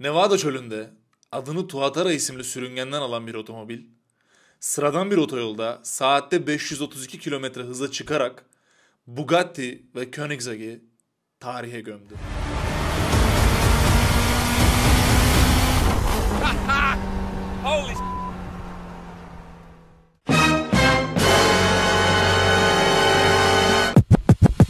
Nevada çölünde adını Tuatara isimli sürüngenden alan bir otomobil, sıradan bir otoyolda saatte 532 km hıza çıkarak Bugatti ve Koenigsegg'i tarihe gömdü. Holy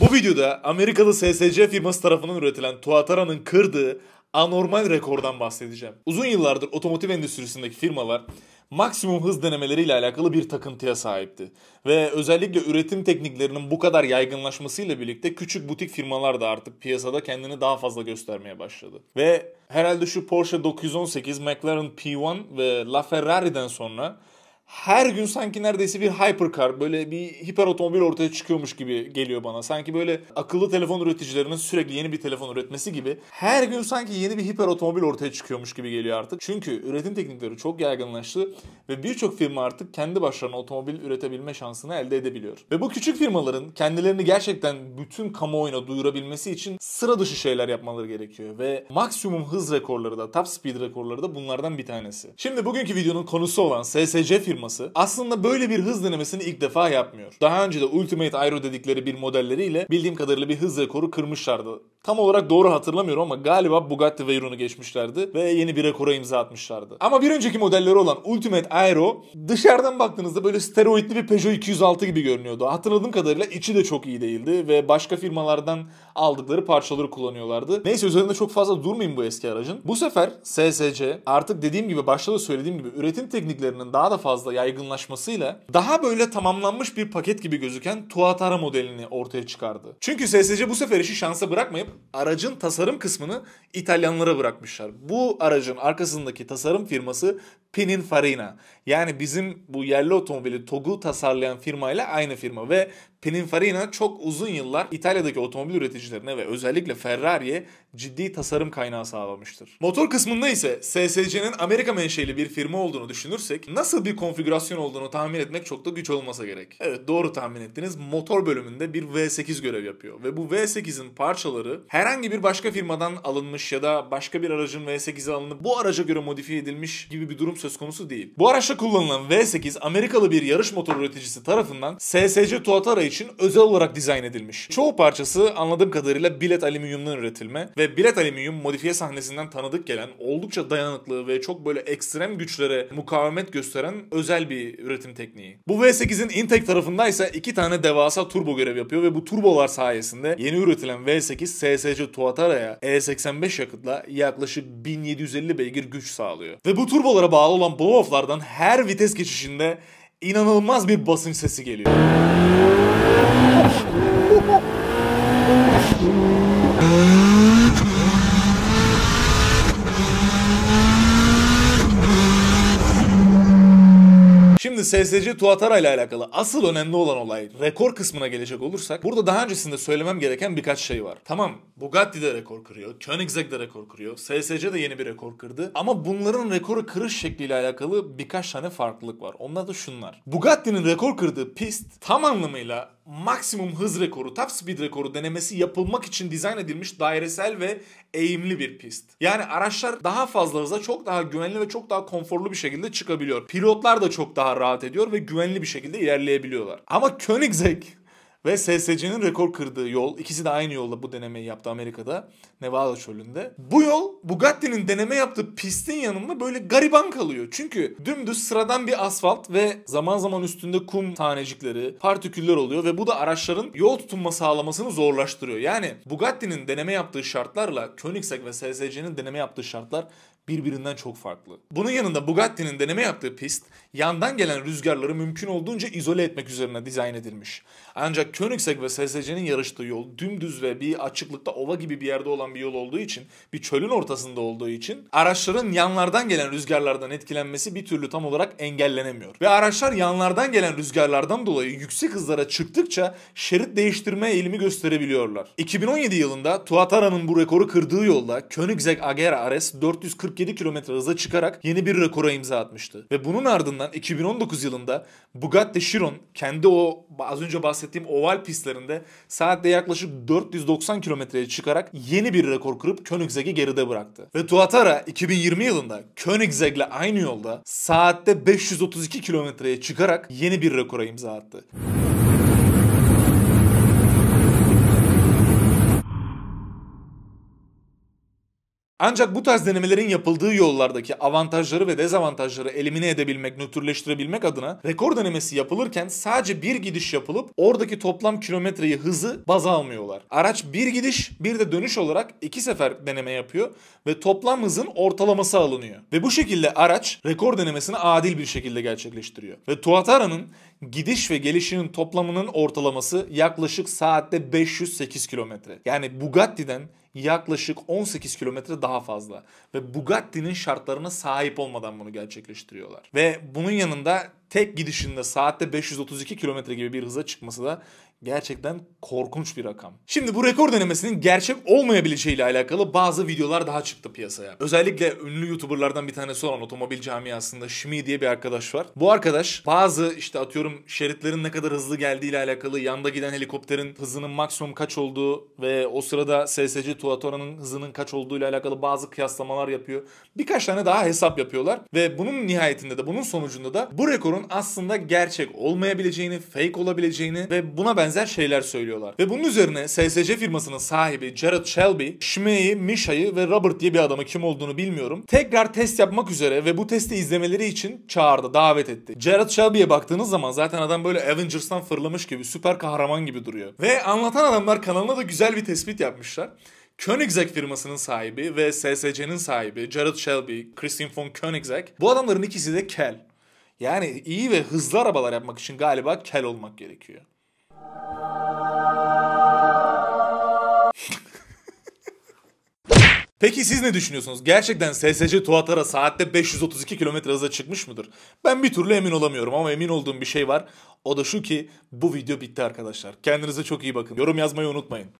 Bu videoda Amerikalı SSC firması tarafından üretilen Tuatara'nın kırdığı anormal rekordan bahsedeceğim. Uzun yıllardır otomotiv endüstrisindeki firmalar maksimum hız denemeleriyle alakalı bir takıntıya sahipti. Ve özellikle üretim tekniklerinin bu kadar yaygınlaşmasıyla birlikte küçük butik firmalar da artık piyasada kendini daha fazla göstermeye başladı. Ve herhalde şu Porsche 918, McLaren P1 ve LaFerrari'den sonra her gün sanki neredeyse bir hypercar böyle bir hiper otomobil ortaya çıkıyormuş gibi geliyor bana. Sanki böyle akıllı telefon üreticilerinin sürekli yeni bir telefon üretmesi gibi her gün sanki yeni bir hiper otomobil ortaya çıkıyormuş gibi geliyor artık. Çünkü üretim teknikleri çok yaygınlaştı ve birçok firma artık kendi başlarına otomobil üretebilme şansını elde edebiliyor. Ve bu küçük firmaların kendilerini gerçekten bütün kamuoyuna duyurabilmesi için sıra dışı şeyler yapmaları gerekiyor ve maksimum hız rekorları da top speed rekorları da bunlardan bir tanesi. Şimdi bugünkü videonun konusu olan SSC firma firması aslında böyle bir hız denemesini ilk defa yapmıyor. Daha önce de Ultimate Aero dedikleri bir modelleriyle bildiğim kadarıyla bir hız rekoru kırmışlardı Tam olarak doğru hatırlamıyorum ama galiba Bugatti Veyron'u geçmişlerdi ve yeni bir rekora imza atmışlardı. Ama bir önceki modelleri olan Ultimate Aero dışarıdan baktığınızda böyle steroidli bir Peugeot 206 gibi görünüyordu. Hatırladığım kadarıyla içi de çok iyi değildi ve başka firmalardan aldıkları parçaları kullanıyorlardı. Neyse üzerinde çok fazla durmayayım bu eski aracın. Bu sefer SSC artık dediğim gibi başta da söylediğim gibi üretim tekniklerinin daha da fazla yaygınlaşmasıyla daha böyle tamamlanmış bir paket gibi gözüken Tuatara modelini ortaya çıkardı. Çünkü SSC bu sefer işi şansa bırakmayıp aracın tasarım kısmını İtalyanlara bırakmışlar. Bu aracın arkasındaki tasarım firması Pininfarina. Yani bizim bu yerli otomobili TOG'u tasarlayan firmayla aynı firma ve Pininfarina çok uzun yıllar İtalya'daki otomobil üreticilerine ve özellikle Ferrari'ye ciddi tasarım kaynağı sağlamıştır. Motor kısmında ise SSC'nin Amerika menşeli bir firma olduğunu düşünürsek nasıl bir konfigürasyon olduğunu tahmin etmek çok da güç olmasa gerek. Evet doğru tahmin ettiniz. Motor bölümünde bir V8 görev yapıyor ve bu V8'in parçaları herhangi bir başka firmadan alınmış ya da başka bir aracın V8'e alınıp bu araca göre modifiye edilmiş gibi bir durum söz konusu değil. Bu araçta kullanılan V8 Amerikalı bir yarış motor üreticisi tarafından SSC Tuatara'yı için özel olarak dizayn edilmiş. Çoğu parçası anladığım kadarıyla bilet alüminyumdan üretilme ve bilet alüminyum modifiye sahnesinden tanıdık gelen oldukça dayanıklı ve çok böyle ekstrem güçlere mukavemet gösteren özel bir üretim tekniği. Bu V8'in intake tarafındaysa iki tane devasa turbo görev yapıyor ve bu turbolar sayesinde yeni üretilen V8 SSC Tuatara'ya E85 yakıtla yaklaşık 1750 beygir güç sağlıyor. Ve bu turbolara bağlı olan blow-off'lardan her vites geçişinde inanılmaz bir basınç sesi geliyor. SSC Tuatara ile alakalı asıl önemli olan olay rekor kısmına gelecek olursak burada daha öncesinde söylemem gereken birkaç şey var. Tamam Bugatti de rekor kırıyor, Koenigsegg de rekor kırıyor, SSC de yeni bir rekor kırdı ama bunların rekoru kırış şekliyle alakalı birkaç tane farklılık var. Onlar da şunlar. Bugatti'nin rekor kırdığı pist tam anlamıyla maksimum hız rekoru, top speed rekoru denemesi yapılmak için dizayn edilmiş dairesel ve eğimli bir pist. Yani araçlar daha fazla hıza çok daha güvenli ve çok daha konforlu bir şekilde çıkabiliyor. Pilotlar da çok daha rahat ediyor ve güvenli bir şekilde ilerleyebiliyorlar. Ama Koenigsegg ve SSC'nin rekor kırdığı yol. ikisi de aynı yolda bu denemeyi yaptı Amerika'da. Nevada çölünde. Bu yol Bugatti'nin deneme yaptığı pistin yanında böyle gariban kalıyor. Çünkü dümdüz sıradan bir asfalt ve zaman zaman üstünde kum tanecikleri, partiküller oluyor ve bu da araçların yol tutunma sağlamasını zorlaştırıyor. Yani Bugatti'nin deneme yaptığı şartlarla Koenigsegg ve SSC'nin deneme yaptığı şartlar birbirinden çok farklı. Bunun yanında Bugatti'nin deneme yaptığı pist yandan gelen rüzgarları mümkün olduğunca izole etmek üzerine dizayn edilmiş. Ancak Koenigsegg ve SSC'nin yarıştığı yol dümdüz ve bir açıklıkta ova gibi bir yerde olan bir yol olduğu için, bir çölün ortasında olduğu için araçların yanlardan gelen rüzgarlardan etkilenmesi bir türlü tam olarak engellenemiyor. Ve araçlar yanlardan gelen rüzgarlardan dolayı yüksek hızlara çıktıkça şerit değiştirme eğilimi gösterebiliyorlar. 2017 yılında Tuatara'nın bu rekoru kırdığı yolda Koenigsegg Agera ares 440 47 km hıza çıkarak yeni bir rekora imza atmıştı. Ve bunun ardından 2019 yılında Bugatti Chiron kendi o az önce bahsettiğim oval pistlerinde saatte yaklaşık 490 kilometreye çıkarak yeni bir rekor kırıp Koenigsegg'i geride bıraktı. Ve Tuatara 2020 yılında Koenigsegg'le aynı yolda saatte 532 kilometreye çıkarak yeni bir rekora imza attı. Ancak bu tarz denemelerin yapıldığı yollardaki avantajları ve dezavantajları elimine edebilmek, nötrleştirebilmek adına rekor denemesi yapılırken sadece bir gidiş yapılıp oradaki toplam kilometreyi hızı baz almıyorlar. Araç bir gidiş bir de dönüş olarak iki sefer deneme yapıyor ve toplam hızın ortalaması alınıyor. Ve bu şekilde araç rekor denemesini adil bir şekilde gerçekleştiriyor. Ve Tuatara'nın gidiş ve gelişinin toplamının ortalaması yaklaşık saatte 508 kilometre. Yani Bugatti'den yaklaşık 18 kilometre daha fazla. Ve Bugatti'nin şartlarına sahip olmadan bunu gerçekleştiriyorlar. Ve bunun yanında tek gidişinde saatte 532 kilometre gibi bir hıza çıkması da Gerçekten korkunç bir rakam. Şimdi bu rekor denemesinin gerçek olmayabileceğiyle alakalı bazı videolar daha çıktı piyasaya. Özellikle ünlü YouTuber'lardan bir tanesi olan otomobil camiasında Şimi diye bir arkadaş var. Bu arkadaş bazı işte atıyorum şeritlerin ne kadar hızlı geldiğiyle alakalı yanda giden helikopterin hızının maksimum kaç olduğu ve o sırada SSC Tuatora'nın hızının kaç olduğuyla alakalı bazı kıyaslamalar yapıyor. Birkaç tane daha hesap yapıyorlar ve bunun nihayetinde de bunun sonucunda da bu rekorun aslında gerçek olmayabileceğini, fake olabileceğini ve buna ben benzer şeyler söylüyorlar. Ve bunun üzerine SSC firmasının sahibi Jared Shelby, Schmey'i, Misha'yı ve Robert diye bir adamı kim olduğunu bilmiyorum. Tekrar test yapmak üzere ve bu testi izlemeleri için çağırdı, davet etti. Jared Shelby'ye baktığınız zaman zaten adam böyle Avengers'tan fırlamış gibi, süper kahraman gibi duruyor. Ve anlatan adamlar kanalına da güzel bir tespit yapmışlar. Koenigsegg firmasının sahibi ve SSC'nin sahibi Jared Shelby, Christian von Koenigsegg. Bu adamların ikisi de kel. Yani iyi ve hızlı arabalar yapmak için galiba kel olmak gerekiyor. Peki siz ne düşünüyorsunuz? Gerçekten SSC Tuatara saatte 532 km hıza çıkmış mıdır? Ben bir türlü emin olamıyorum ama emin olduğum bir şey var. O da şu ki bu video bitti arkadaşlar. Kendinize çok iyi bakın. Yorum yazmayı unutmayın.